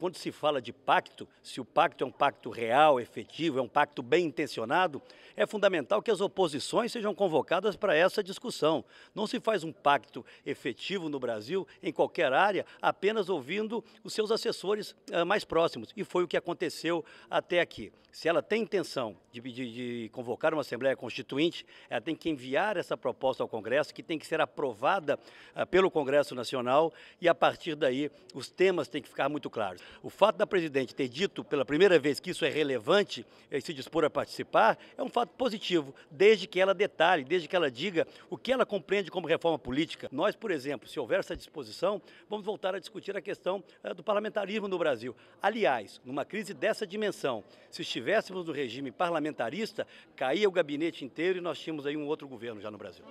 Quando se fala de pacto, se o pacto é um pacto real, efetivo, é um pacto bem intencionado, é fundamental que as oposições sejam convocadas para essa discussão. Não se faz um pacto efetivo no Brasil, em qualquer área, apenas ouvindo os seus assessores uh, mais próximos. E foi o que aconteceu até aqui. Se ela tem intenção de, de, de convocar uma Assembleia Constituinte, ela tem que enviar essa proposta ao Congresso, que tem que ser aprovada uh, pelo Congresso Nacional, e a partir daí os temas têm que ficar muito claros. O fato da presidente ter dito pela primeira vez que isso é relevante é, e se dispor a participar é um fato positivo, desde que ela detalhe, desde que ela diga o que ela compreende como reforma política. Nós, por exemplo, se houver essa disposição, vamos voltar a discutir a questão é, do parlamentarismo no Brasil. Aliás, numa crise dessa dimensão, se estivéssemos no regime parlamentarista, caía o gabinete inteiro e nós tínhamos aí um outro governo já no Brasil.